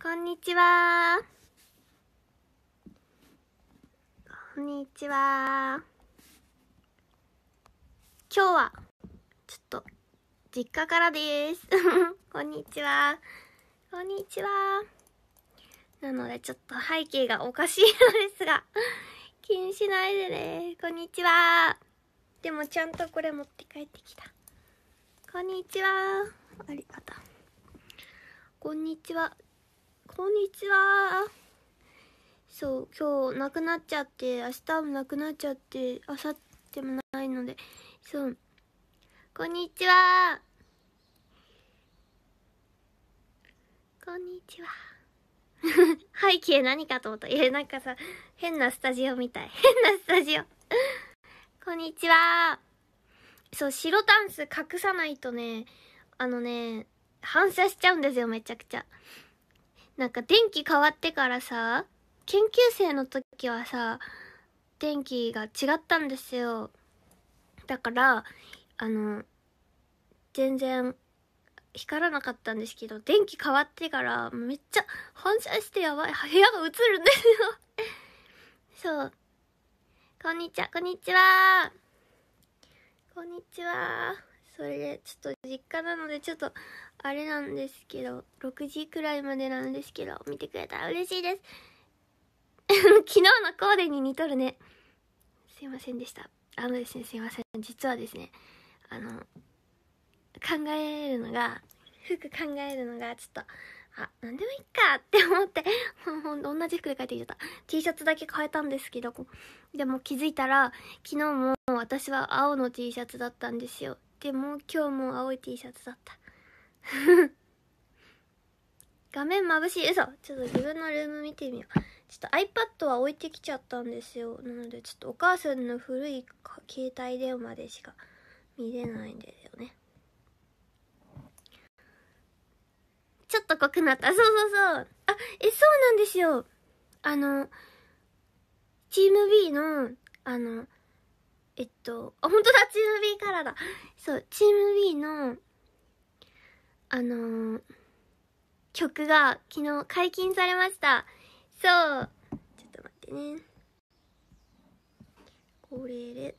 こんにちは。こんにちは。今日は、ちょっと、実家からです。こんにちは。こんにちは。なので、ちょっと背景がおかしいのですが、気にしないでね。こんにちは。でも、ちゃんとこれ持って帰ってきた。こんにちは。ありがとう。こんにちは。こんにちは。そう、今日なくなっちゃって、明日もなくなっちゃって、明後日もないので、そう。こんにちは。こんにちは。背景何かと思った。いや、なんかさ、変なスタジオみたい。変なスタジオこんにちは。そう、白タンス隠さないとね、あのね、反射しちゃうんですよ、めちゃくちゃ。なんか電気変わってからさ、研究生の時はさ、電気が違ったんですよ。だから、あの、全然光らなかったんですけど、電気変わってからめっちゃ反射してやばい。部屋が映るんですよ そう。こんにちは、こんにちは。こんにちは。それで、ちょっと実家なので、ちょっとあれなんですけど、6時くらいまでなんですけど、見てくれたら嬉しいです。昨日のコーデに似とるね。すいませんでした。あのですね、すいません。実はですね、あの、考えるのが、服考えるのが、ちょっと、あ、なんでもいいかって思って、ほんと同じ服で帰ってきちゃった。T シャツだけ変えたんですけど、でも気づいたら、昨日も私は青の T シャツだったんですよ。でも今日も青い T シャツだった。画面眩しい嘘ちょっと自分のルーム見てみようちょっと iPad は置いてきちゃったんですよなのでちょっとお母さんの古い携帯電話でしか見れないんですよねちょっと濃くなったそうそうそうあえそうなんですよあのチーム B のあのえっとあ本当だチーム B からだそうチーム B のあのー、曲が昨日解禁されました。そう。ちょっと待ってね。これで。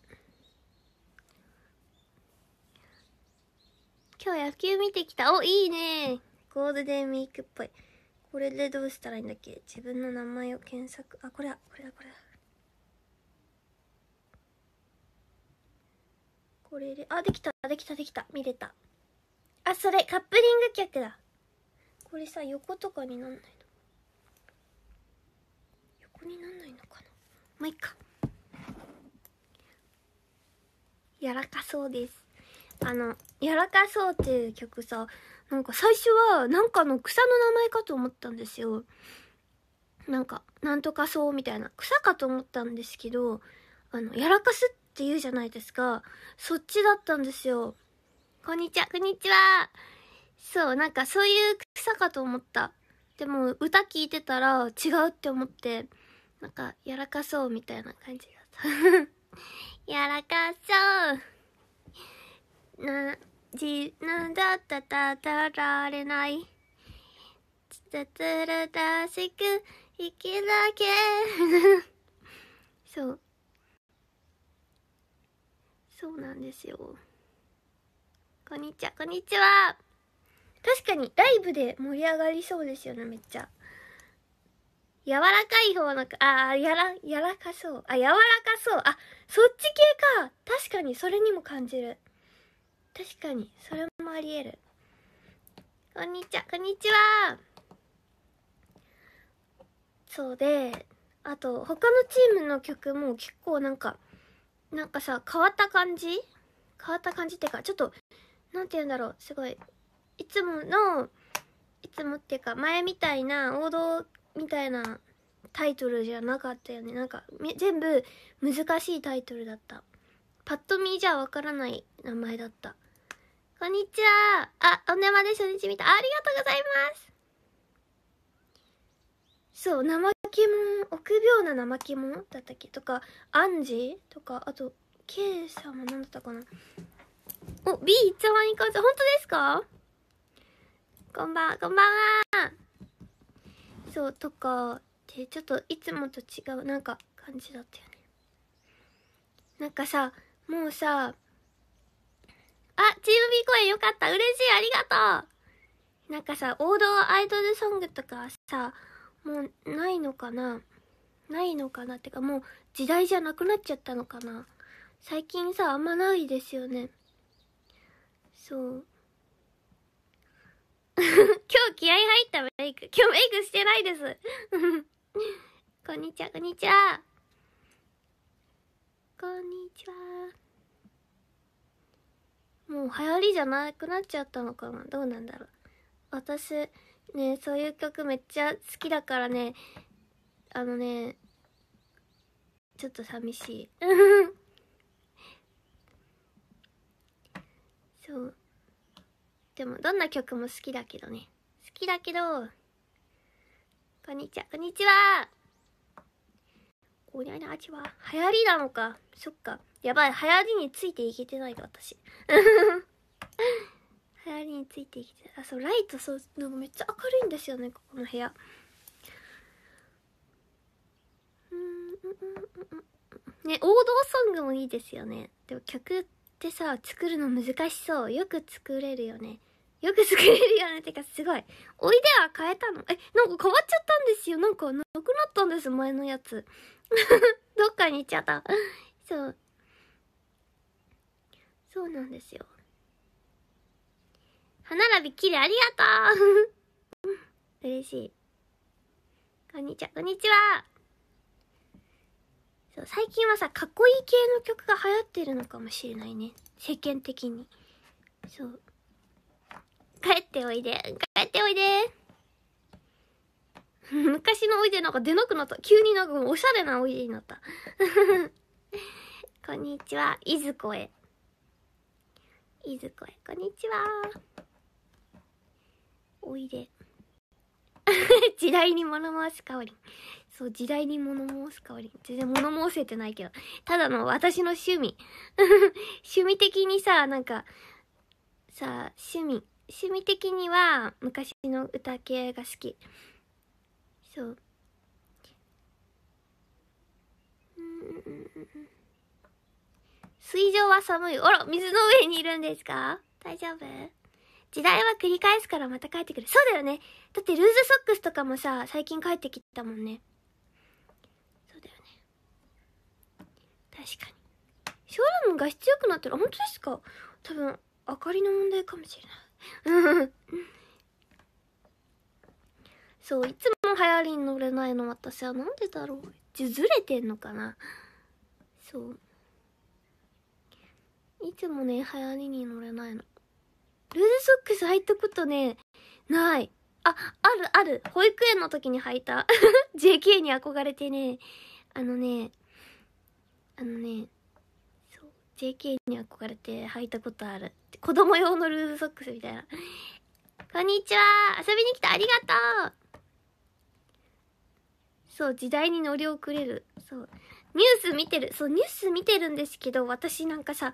今日野球見てきた。お、いいね。ゴールデンウィークっぽい。これでどうしたらいいんだっけ自分の名前を検索。あ、これだ、これだ、これだ。これで、あ、できた、できた、できた。見れた。あ、それ、カップリング曲だ。これさ、横とかになんないの横になんないのかなまあ、いっか。やらかそうです。あの、やらかそうっていう曲さ、なんか最初は、なんかの草の名前かと思ったんですよ。なんか、なんとかそうみたいな、草かと思ったんですけど、あの、やらかすって言うじゃないですか。そっちだったんですよ。こんにちは、こんにちは。そう、なんかそういう草かと思った。でも、歌聞いてたら違うって思って、なんか、やらかそうみたいな感じだった。やらかそう。な、じ、なんだったたたられない。つつらたしく生きなきゃ。そう。そうなんですよ。こんにちは、こんにちは。確かにライブで盛り上がりそうですよね、めっちゃ。柔らかい方の、あ、やら、やらかそう。あ、柔らかそう。あ、そっち系か。確かに、それにも感じる。確かに、それもあり得る。こんにちは、こんにちは。そうで、あと、他のチームの曲も結構なんか、なんかさ、変わった感じ変わった感じっていうか、ちょっと何て言うんだろうすごいいつものいつもっていうか前みたいな王道みたいなタイトルじゃなかったよねなんか全部難しいタイトルだったパッと見じゃわからない名前だったこんにちはあおねまで初日見たありがとうございますそう生きも臆病な生きもだったっけとかアンジとかあとイさんは何だったかなお、B、いつまにかず、本当ですかこんばん、こんばんはそう、とか、で、ちょっといつもと違う、なんか、感じだったよね。なんかさ、もうさ、あ、チーム B 公演よかった嬉しいありがとうなんかさ、王道アイドルソングとかさ、もうないのかなないのかなってかもう時代じゃなくなっちゃったのかな最近さ、あんまないですよね。そう。今日気合入ったメイク。今日メイクしてないです。こんにちは、こんにちは。こんにちは。もう流行りじゃなくなっちゃったのかなどうなんだろう。私、ね、そういう曲めっちゃ好きだからね、あのね、ちょっと寂しい。そう。でもどんな曲も好きだけどね好きだけどこんにちはこんにちはこにゃにゃちは流行りなのかそっかやばい流行りについていけてないか私 流行りについていけてあそうライトそうなんかめっちゃ明るいんですよねここの部屋ね王道ソングもいいですよねでも曲ってさ作るの難しそうよく作れるよねよく作れるよね。てか、すごい。おいでは変えたの。え、なんか変わっちゃったんですよ。なんか、なくなったんです、前のやつ。どっかに行っちゃった。そう。そうなんですよ。歯並びきれい、ありがとう 嬉しい。こんにちは、こんにちは。そう、最近はさ、かっこいい系の曲が流行ってるのかもしれないね。世間的に。そう。帰っておいで。帰っておいで。昔のおいでなんか出なくなった。急になんかおしゃれなおいでになった。こんにちは。いずこへ。いずこへ。こんにちは。おいで。時代に物申す香り。そう、時代に物申す香り。全然物申せてないけど。ただの私の趣味。趣味的にさ、なんか、さ、趣味。趣味的には昔の歌系が好きそう水上は寒いあら水の上にいるんですか大丈夫時代は繰り返すからまた帰ってくるそうだよねだってルーズソックスとかもさ最近帰ってきたもんねそうだよね確かにショールームが必要くなってる本当ですか多分明かりの問題かもしれない そういつも流行りに乗れないの私はなんでだろうずれてんのかなそういつもね流行りに乗れないのルーズソックス履いたことねないああるある保育園の時に履いた JK に憧れてねあのねあのね JK に憧れて履いたことある。子供用のルーズソックスみたいな。こんにちは遊びに来たありがとうそう、時代に乗り遅れる。そう。ニュース見てる。そう、ニュース見てるんですけど、私なんかさ、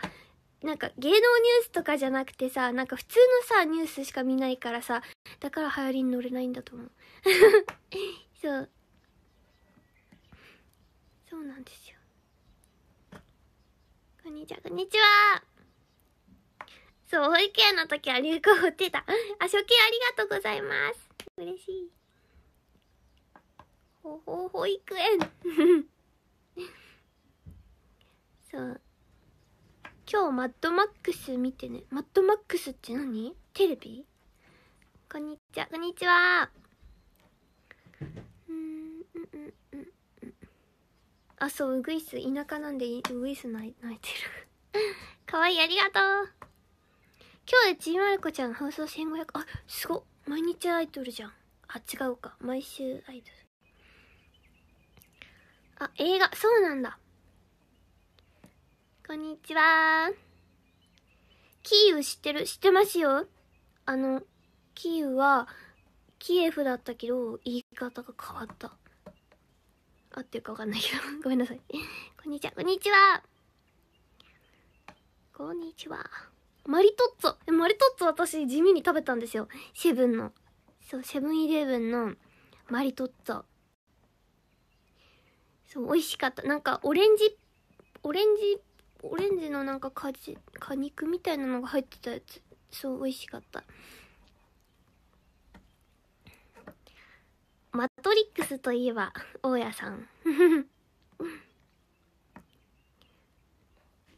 なんか芸能ニュースとかじゃなくてさ、なんか普通のさ、ニュースしか見ないからさ、だから流行りに乗れないんだと思う。そう。そうなんですよ。こんにちは、こんにちは。そう、保育園の時は流行振ってた。あ、初見ありがとうございます。嬉しい。ほほ、保育園。そう。今日マッドマックス見てね。マッドマックスって何テレビこんにちは、こんにちは。うん、うん、うん、うん。あそうウグイス田舎なんでウグイス泣いてる かわいいありがとう今日でちびまる子ちゃん放送1500あすご毎日アイドルじゃんあ違うか毎週アイドルあ映画そうなんだこんにちはキーウ知ってる知ってますよあのキーウはキエフだったけど言い方が変わった合ってるかわかんないけど ごめんなさい こんにちは、こんにちは。こんにちは。マリトッツォ。え、マリトッツォ私地味に食べたんですよ。セブンの。そう、セブンイレブンのマリトッツォ。そう、美味しかった。なんかオレンジ、オレンジ、オレンジのなんか果果肉みたいなのが入ってたやつ。そう、美味しかった。マトリックスといえば、大家さん。クロ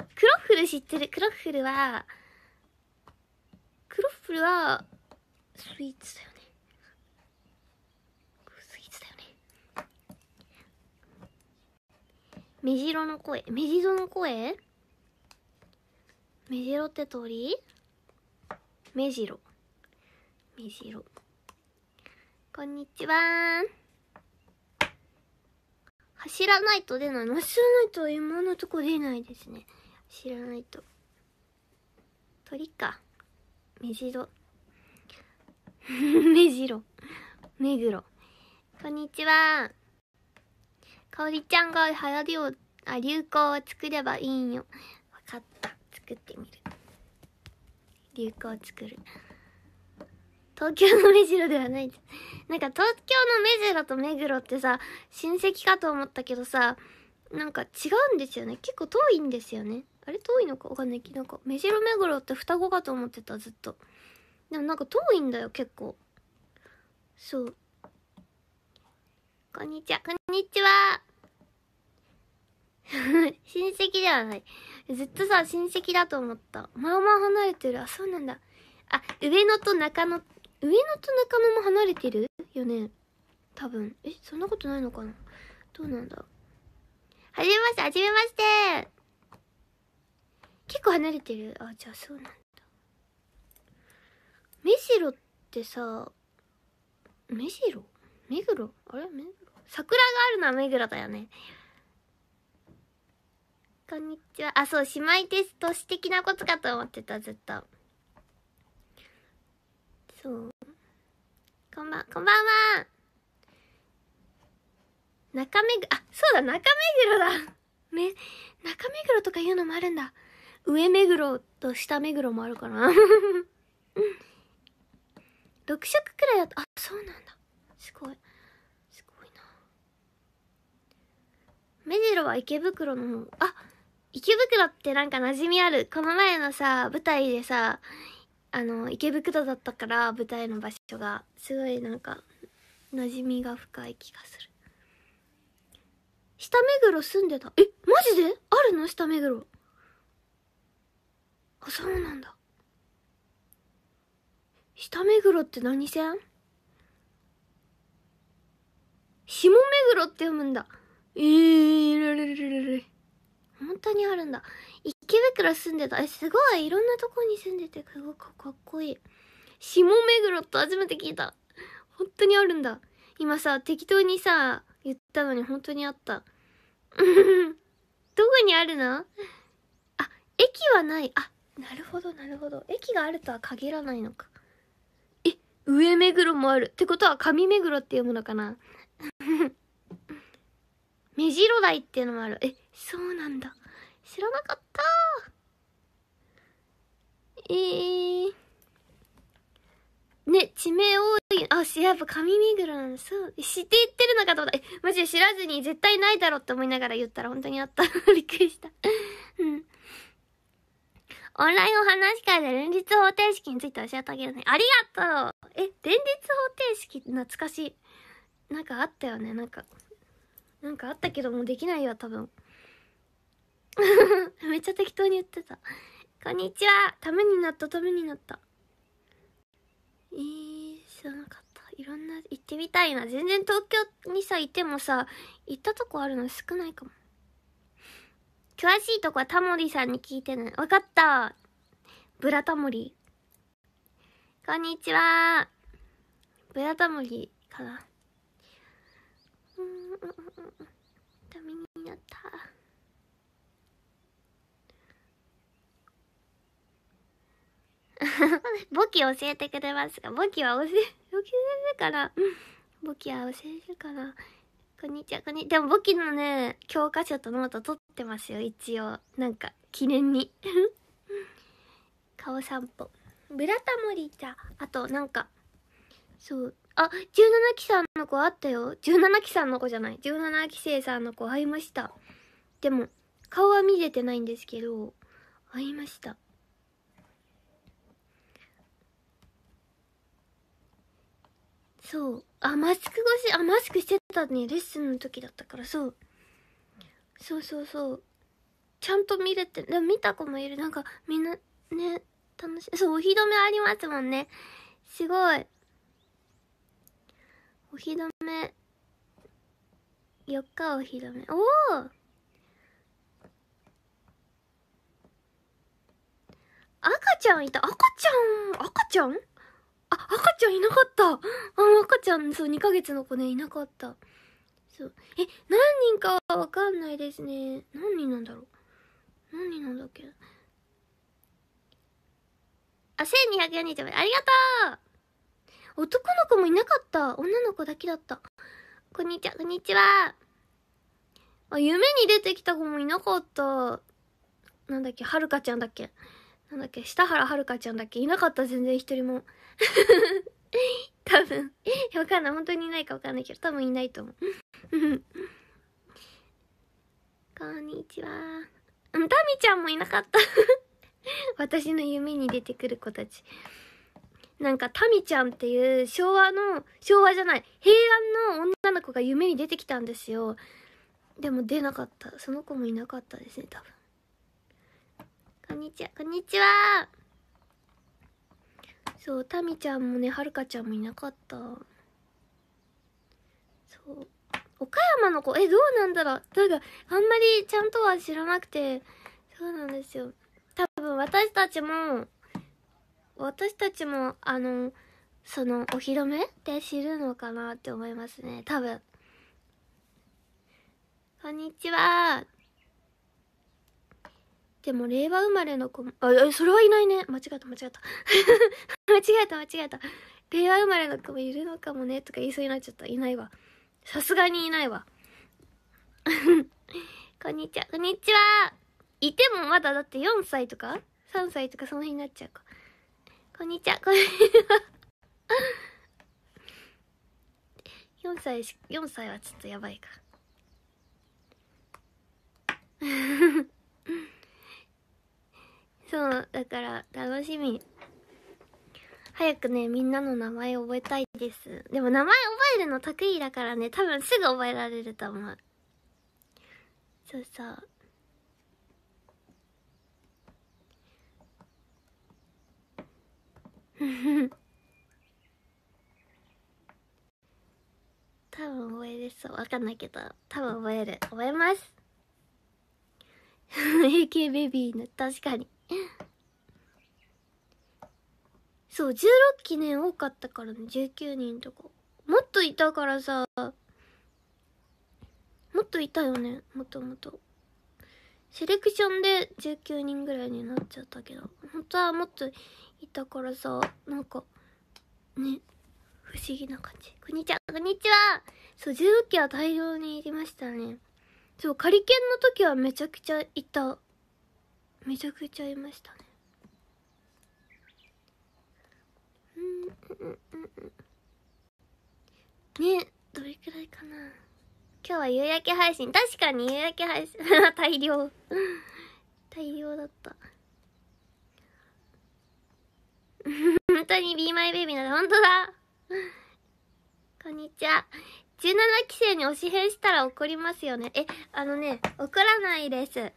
ッフル知ってるクロッフルは、クロッフルは、スイーツだよね。スイーツだよね。メジロの声。メジロの声メジロって鳥メジロ。メジロ。こんにちは。走らないと出ない。走らないと今のとこ出ないですね。走らないと。鳥か。目白。目白。目黒。こんにちは。かおりちゃんが流行りを、あ、流行を作ればいいんよ。わかった。作ってみる。流行を作る。東京の目白ではない。なんか東京の目白と目黒ってさ、親戚かと思ったけどさ、なんか違うんですよね。結構遠いんですよね。あれ遠いのかわかんないけど、なんか目白目黒って双子かと思ってた、ずっと。でもなんか遠いんだよ、結構。そう。こんにちは。こんにちは。親戚ではない。ずっとさ、親戚だと思った。まあまあ離れてる。あ、そうなんだ。あ、上野と中野って上野と中野も離れてるよね多分。え、そんなことないのかなどうなんだはじめまして、はじめまして結構離れてる。あ、じゃあそうなんだ。目白ってさ、目白目黒あれ目黒桜があるのは目黒だよね。こんにちは。あ、そう、姉妹テスト史的なことかと思ってた、ずっと。そう。こんばん、こんばんは中目ぐ、あ、そうだ、中目黒だめ、中目黒とかいうのもあるんだ。上目黒と下目黒もあるかな。6 色くらいだと、あ、そうなんだ。すごい。すごいな。目白は池袋の方。あ、池袋ってなんか馴染みある。この前のさ、舞台でさ、あの池袋だったから舞台の場所がすごいなんか馴染みが深い気がする下目黒住んでたえマジであるの下目黒あそうなんだ下目黒って何線下目黒って読むんだええー、本当にあるんだ。池袋住んでた。え、すごいいろんなとこに住んでて、すごくかっこいい。下目黒って初めて聞いた。本当にあるんだ。今さ、適当にさ、言ったのに本当にあった。どこにあるのあ、駅はない。あ、なるほど、なるほど。駅があるとは限らないのか。え、上目黒もある。ってことは上目黒っていうものかな。目白台っていうのもある。え、そうなんだ。知らなかったえー、ね、地名多い。あ、し、やっぱ上目黒なの。そう。知って言ってるのかと思った。え、マジで知らずに絶対ないだろって思いながら言ったら本当にあった。びっくりした。うん。オンラインお話会で連日方程式について教えてあげるね。ありがとうえ、連日方程式懐かしい。なんかあったよね。なんか。なんかあったけどもうできないよ、多分。めっちゃ適当に言ってた。こんにちはためになった、ためになった。えー、知らなかった。いろんな、行ってみたいな。全然東京にさ、いてもさ、行ったとこあるの少ないかも。詳しいとこはタモリさんに聞いていわかったブラタモリ。こんにちはブラタモリかな。うん、うん、うん。ために 簿記教えてくれますか簿記は教え、教えるから。簿記は教えるから。こんにちは、こんにちは。でも簿記のね、教科書とノート取ってますよ、一応。なんか、記念に。顔散歩。ブラタモリちゃん。あと、なんか、そう。あ、17期さんの子あったよ。17期さんの子じゃない。17期生さんの子会いました。でも、顔は見れてないんですけど、会いました。そうあマスク越しあマスクしてたねレッスンの時だったからそうそうそうそうちゃんと見れてでも見た子もいるなんかみんなね楽しいそうお披露目ありますもんねすごいお披露目4日お披露目おお赤ちゃんいた赤ちゃん赤ちゃんあ、赤ちゃんいなかった。あの赤ちゃん、そう、2ヶ月の子ね、いなかった。そう。え、何人かはわかんないですね。何人なんだろう。何人なんだっけ。あ、1 2 4ゃまで。ありがとう男の子もいなかった。女の子だけだった。こんにちは、こんにちは。あ、夢に出てきた子もいなかった。なんだっけ、はるかちゃんだっけ。なんだっけ、下原はるかちゃんだっけ。いなかった、全然一人も。多分。わかんない。本当にいないかわかんないけど、多分いないと思う。こんにちは。うん、タミちゃんもいなかった 私の夢に出てくる子たち。なんか、タミちゃんっていう昭和の、昭和じゃない、平安の女の子が夢に出てきたんですよ。でも出なかった。その子もいなかったですね、多分。こんにちは、こんにちは。そうタミちゃんもねはるかちゃんもいなかったそう岡山の子えどうなんだろういうかあんまりちゃんとは知らなくてそうなんですよ多分私たちも私たちもあのそのお披露目って知るのかなって思いますね多分こんにちはでも令和生まれの子も、あ、それはいないね。間違った 間違った。間違えた間違えた。令和生まれの子もいるのかもね、とか言いそうになっちゃった。いないわ。さすがにいないわ。こんにちは。こんにちは。いてもまだだって4歳とか ?3 歳とかその辺になっちゃうか。こんにちは。こんにちは。4 歳し、4歳はちょっとやばいか。そうだから楽しみ早くねみんなの名前覚えたいですでも名前覚えるの得意だからね多分すぐ覚えられると思うそうそうふふ 多分覚えれそうわかんないけど多分覚える覚えます AK ベビーの確かに そう、16期ね、多かったからね、19人とか。もっといたからさ、もっといたよね、もともと。セレクションで19人ぐらいになっちゃったけど、本当はもっといたからさ、なんか、ね、不思議な感じ。こんにちは、こんにちはそう、16期は大量にいましたね。そう、カリケンの時はめちゃくちゃいた。めちゃくちゃいましたねうんうんうんうんねどれくらいかな今日は夕焼け配信確かに夕焼け配信 大量 大量だった 本当に b マイベイビーなら本当だこんにちは17期生に推し変したら怒りますよねえあのね怒らないです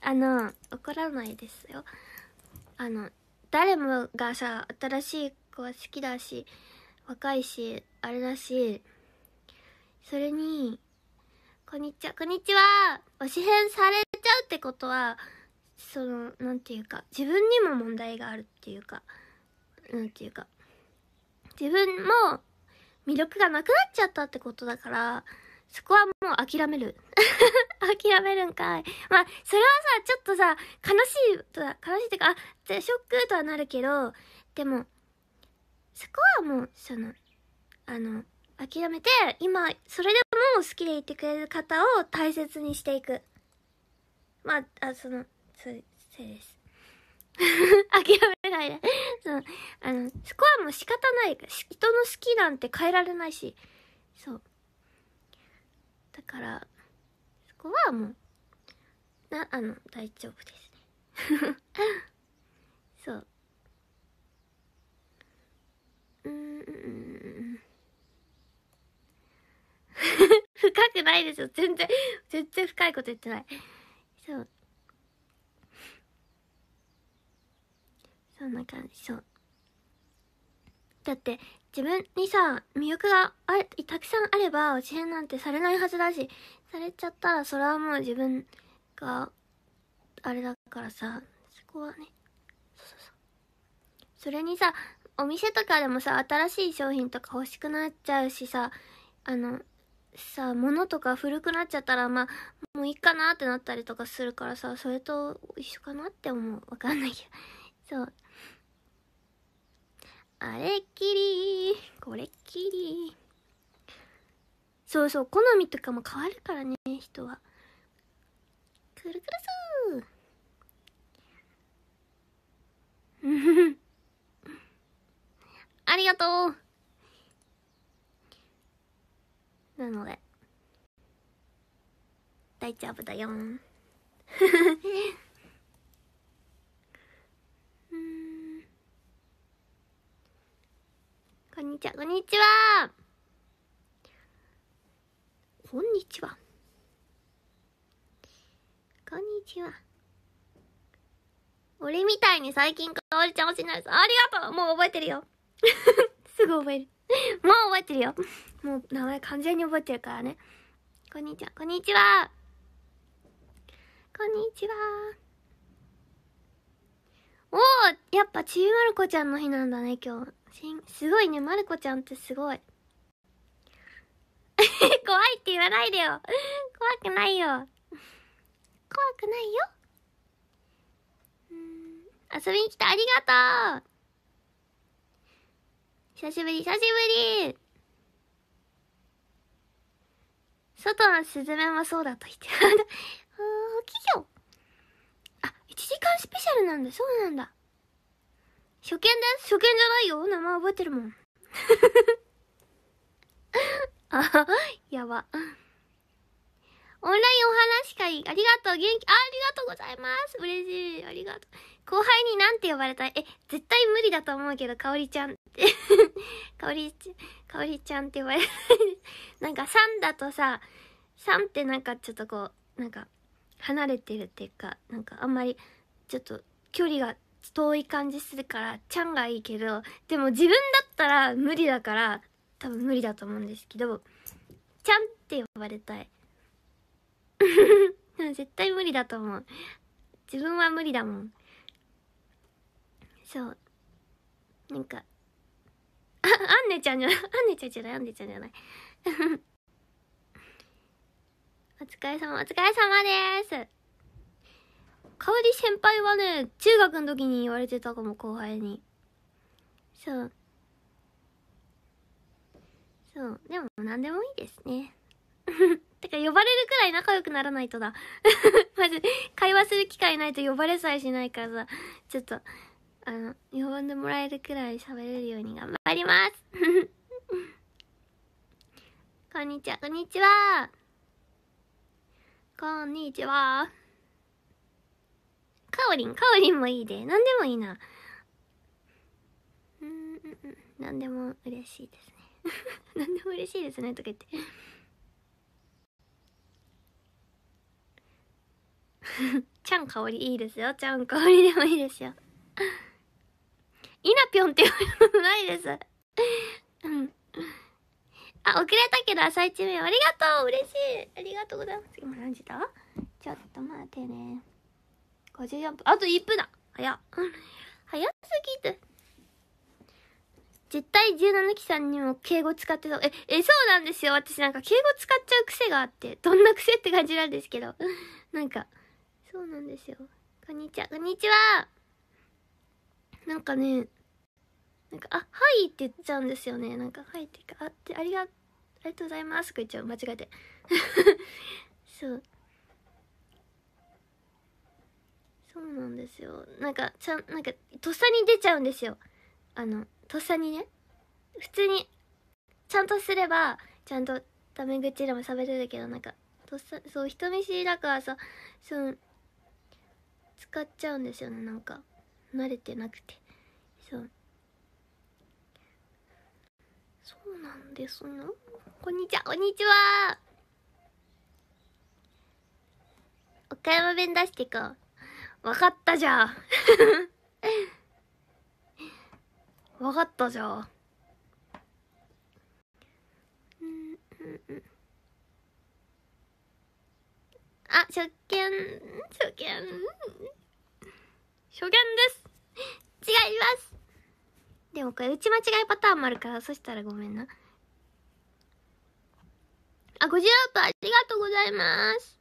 あの怒らないですよあの誰もがさ新しい子は好きだし若いしあれだしそれに「こんにちはこんにちは」推支変されちゃうってことはその何て言うか自分にも問題があるっていうか何て言うか自分も魅力がなくなっちゃったってことだからそこはもう諦める。諦めるんかい。まあ、それはさ、ちょっとさ、悲しいとは、悲しいってか、あ、ショックとはなるけど、でも、そこはもう、その、あの、諦めて、今、それでも好きでいてくれる方を大切にしていく。まあ、あ、その、そう、せいです。諦めないでその、あの、そこはもう仕方ない。人の好きなんて変えられないし、そう。だからそこはもうなあの大丈夫ですね そううん 深くないですよ全然全然深いこと言ってないそうそんな感じそうだって自分にさ、魅力があたくさんあれば、教えなんてされないはずだし、されちゃったら、それはもう自分が、あれだからさ、そこはね、そうそうそう。それにさ、お店とかでもさ、新しい商品とか欲しくなっちゃうしさ、あの、さ、物とか古くなっちゃったら、まあ、もういいかなってなったりとかするからさ、それと一緒かなって思う。わかんないけど。そう。あれっきり、これっきり。そうそう、好みとかも変わるからね、人は。くるくるすーありがとうなので、大丈夫だよん。うんこんにちは、こんにちは。こんにちは。こんにちは。俺みたいに最近かわりちゃん欲しいなす。ありがとうもう覚えてるよ。すぐ覚える。もう覚えてるよ。もう名前完全に覚えてるからね。こんにちは、こんにちは。こんにちは。おーやっぱちびまる子ちゃんの日なんだね、今日。すごいね、まるこちゃんってすごい。怖いって言わないでよ。怖くないよ。怖くないよ。遊びに来てありがとう久しぶり、久しぶり外のスズメもそうだと言って。あ、企業あ、1時間スペシャルなんだ、そうなんだ。初見す初見じゃないよ。名前覚えてるもん。あ、やば。オンラインお話会、ありがとう、元気、あ、ありがとうございます。嬉しい、ありがとう。後輩になんて呼ばれたいえ、絶対無理だと思うけど、かおりちゃんって。かおりち、かおりちゃんって呼ばれたい。なんか、さんだとさ、さんってなんかちょっとこう、なんか、離れてるっていうか、なんかあんまり、ちょっと、距離が遠い感じするからちゃんがいいけどでも自分だったら無理だから多分無理だと思うんですけどちゃんって呼ばれたい 絶対無理だと思う自分は無理だもんそうなんかあアンネちゃんじゃないアンネちゃんじゃないアンネちゃんじゃない お疲れ様お疲れ様です香り先輩はね、中学の時に言われてたかも、後輩に。そう。そう。でも、何でもいいですね。てか、呼ばれるくらい仲良くならないとだ。まず、会話する機会ないと呼ばれさえしないからさ、ちょっと、あの、呼んでもらえるくらい喋れるように頑張ります こんにちは、こんにちは。こんにちは。かおりん、かおりんもいいで。何でもいいな。うん、うん、うん。でも嬉しいですね。何 でも嬉しいですね、とか言って。ちゃん香りいいですよ。ちゃん香りでもいいですよ。いなぴょんって言われもないです。うん。あ、遅れたけど朝一目ありがとう嬉しいありがとうございます。今何時だちょっと待ってね。54分。あと1分だ早っ。早すぎて。絶対17期さんにも敬語使ってた。え、え、そうなんですよ。私なんか敬語使っちゃう癖があって、どんな癖って感じなんですけど。なんか、そうなんですよ。こんにちは、こんにちは。なんかね、なんか、あ、はいって言っちゃうんですよね。なんか、はいっていうか、あ、ありが、ありがとうございますとか言っちゃう。間違えて。そう。そうなんですよなんかちゃんなんかとっさに出ちゃうんですよあのとっさにね普通にちゃんとすればちゃんとタメ口でも喋れるけどなんかとっさそう人見知りだからさそう使っちゃうんですよねなんか慣れてなくてそうそうなんですよこんにちはこんにちは岡山弁出していこうわかったじゃん。わかったじゃん。あ、初見、初見。初見です。違いますでもこれ打ち間違いパターンもあるから、そしたらごめんな。あ、50アップありがとうございます。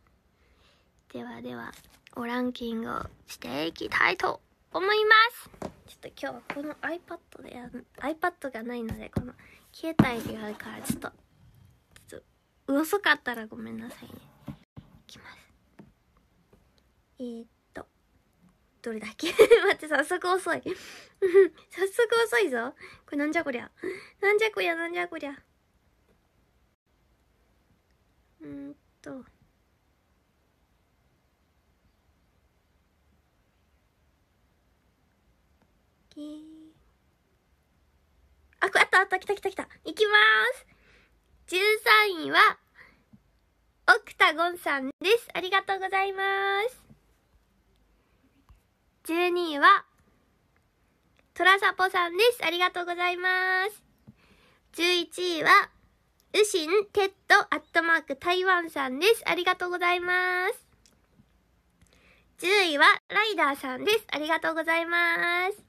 ではでは。ランキングをしていきたいと思いますちょっと今日はこの iPad で iPad がないのでこの携帯でやるからちょっとちょっと遅かったらごめんなさいねいきますえー、っとどれだっけ 待って早速遅い 早速遅いぞこれなんじゃこりゃなんじゃこりゃなんじゃこりゃうんときあ、あったあった、来た来た来た。いきまーす。13位は、オクタゴンさんです。ありがとうございます。12位は、トラサポさんです。ありがとうございます。11位は、ウシンテッドアットマーク台湾さんです。ありがとうございます。10位は、ライダーさんです。ありがとうございます。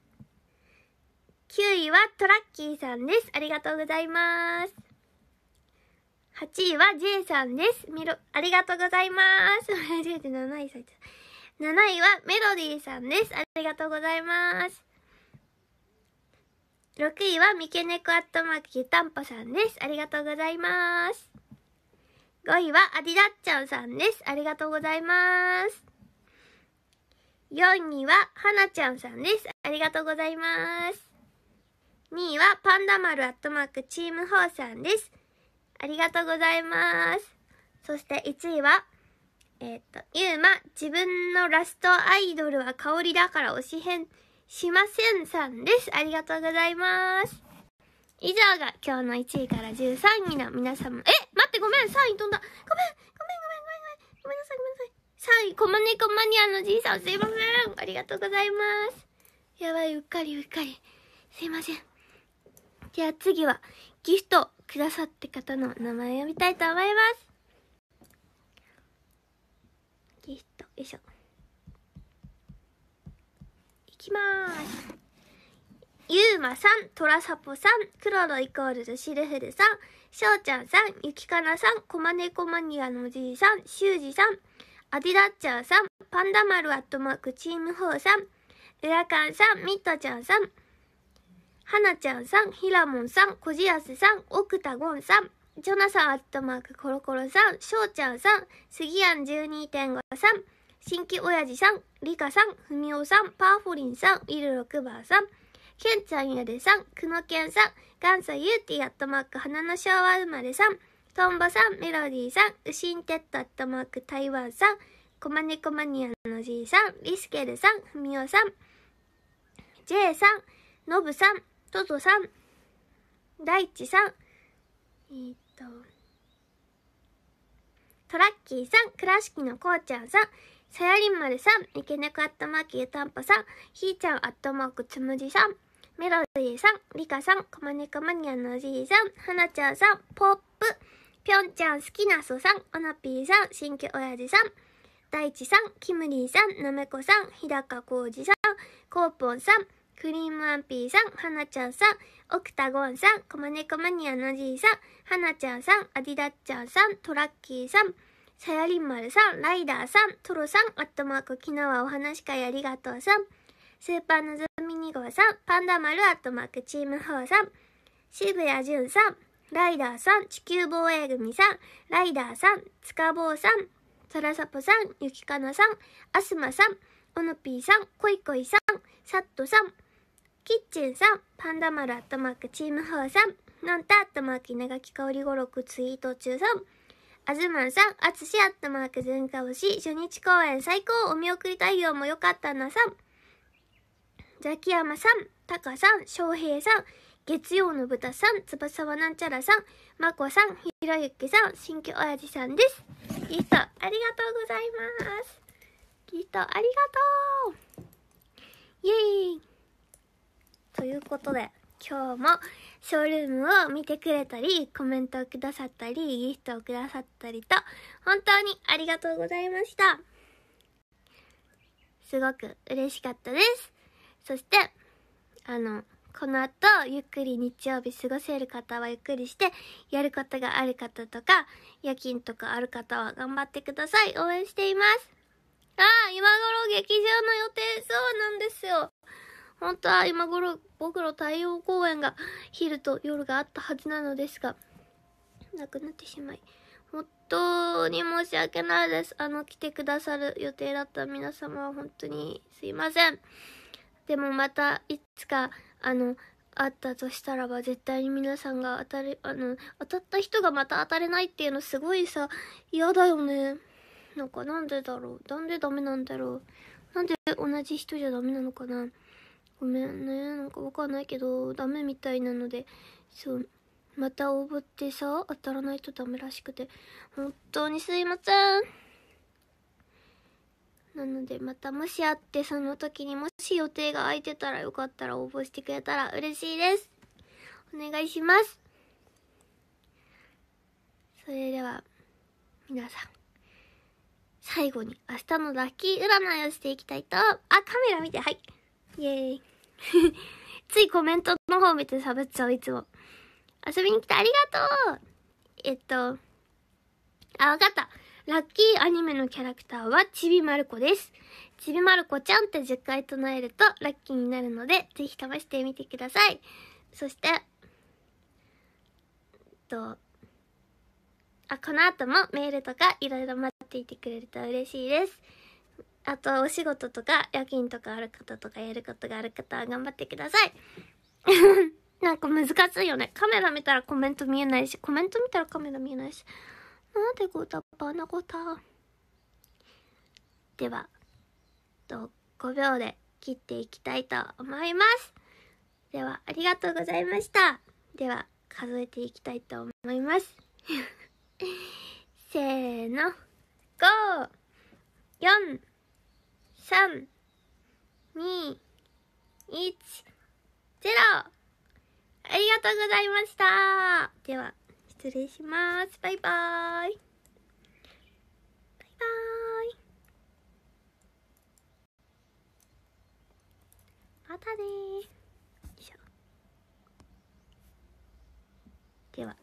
9位はトラッキーさんです。ありがとうございます。8位は J さんです。みろ、ありがとうございます。間 て7位7位はメロディーさんです。ありがとうございます。6位は三毛猫アットマーク湯たんぽさんです。ありがとうございます。5位はアディダッチャンさんです。ありがとうございます。4位ははなちゃんさんです。ありがとうございます。2位はパンダマルアットマークチームホーさんです。ありがとうございます。そして1位は、えっ、と、ゆうま、自分のラストアイドルは香りだから推し変しませんさんです。ありがとうございます。以上が今日の1位から13位の皆様。え待ってごめん !3 位飛んだごめんごめんごめんごめんごめんなさいごめんなさい3位、コマネコマニアのじいさんすいませんありがとうございます。やばい、うっかりうっかり。すいません。じゃあ次はギフトくださって方の名前を読みたいと思います。ギフト、よいしょ。いきまーす。ゆうまさん、とらさぽさん、クロロイコールズシルフルさん、しょうちゃんさん、ゆきかなさん、こまねこマニアのおじいさん、しゅうじさん、アディラッチャーさん、パンダマルアットマークチーム4さん、うらかんさん、ミットちゃんさん、はなちゃんさん、ひらもんさん、こじあすさん、おくたごんさん、ジョナサンアットマークコロコロさん、しょうちゃんさん、すぎやん12.5さん、新規おやじさん、りかさん、ふみおさん、パーフォリンさん、ウィル6番さん、けんちゃんやでさん、くのけんさん、がんさゆうてぃアットマーク花の昭和生まれさん、とんばさん、メロディーさん、うしんてっとアットマーク台湾さん、こまねこマニアのじいさん、リスケルさん、ふみおさん、ジェーさん、のぶさん、トトさん、大地さん、えー、っと、トラッキーさん、倉敷のこうちゃんさん、さやりんまるさん、いけねこあったまきゆたんぽさん、ひーちゃんアットマークつむじさん、メロディーさん、リカさん、コマネコマニアのおじいさん、はなちゃんさん、ポップ、ぴょんちゃん好きなそさん、おなぴーさん、新きおやじさん、大地さん、キムリーさん、なめこさん、日高浩二さん、コーポンさん、クリームアンピーさん、はなちゃんさん、オクタゴンさん、コマネコマニアのじいさん、はなちゃんさん、アディダッチャーさん、トラッキーさん、さやりんまるさん、ライダーさん、トロさん、アットマーク、昨日はお話会ありがとうさん、スーパーのぞみにごさん、パンダマル、アットマーク、チームホーさん、渋谷じゅんさん、ライダーさん、地球防衛組さん、ライダーさん、つかぼうさん、トらさぽさん、ゆきかなさん、あすまさん、おのぴーさん、こいこいさん、さっとさん、キッチンさん、パンダマルアットマークチームフーさん、なんたアットマーク稲垣香りごろくツイート中さん、あずまんさん、あつしアットマーク全顔し、初日公演最高、お見送り対応も良かったなさん、ザキヤマさん、タカさん、翔平さん、月曜の豚さん、翼はなんちゃらさん、まこさん、ひろゆきさん、新居親父さんです。ギフト、ありがとうございます。ギフト、ありがとうイエーイということで、今日もショールームを見てくれたり、コメントをくださったり、ギフトをくださったりと、本当にありがとうございました。すごく嬉しかったです。そして、あの、この後、ゆっくり日曜日過ごせる方はゆっくりして、やることがある方とか、夜勤とかある方は頑張ってください。応援しています。ああ、今頃劇場の予定そうなんですよ。本当は今頃僕の太陽公演が昼と夜があったはずなのですが、なくなってしまい、本当に申し訳ないです。あの、来てくださる予定だった皆様は本当にすいません。でもまたいつか、あの、あったとしたらば絶対に皆さんが当たる、あの、当たった人がまた当たれないっていうのすごいさ、嫌だよね。なんかなんでだろう。なんでダメなんだろう。なんで同じ人じゃダメなのかな。ごめんねなんかわかんないけどダメみたいなのでそうまた応募ってさ当たらないとダメらしくて本当にすいませんなのでまたもしあってその時にもし予定が空いてたらよかったら応募してくれたら嬉しいですお願いしますそれでは皆さん最後に明日のラッキー占いをしていきたいとあカメラ見てはいイエーイ。ついコメントの方見てサボっちゃう、いつも。遊びに来てありがとうえっと、あ、わかった。ラッキーアニメのキャラクターはちびまる子です。ちびまる子ちゃんって10回唱えるとラッキーになるので、ぜひ試してみてください。そして、と、あ、この後もメールとかいろいろ待っていてくれると嬉しいです。あと、お仕事とか、夜勤とかある方とか、やることがある方は頑張ってください。なんか難しいよね。カメラ見たらコメント見えないし、コメント見たらカメラ見えないし。なんでごたばなごた。では、と5秒で切っていきたいと思います。では、ありがとうございました。では、数えていきたいと思います。せーの、5、4、三、二、一、ゼロありがとうございましたでは、失礼します。バイバーイ。バイバーイ。またねでは。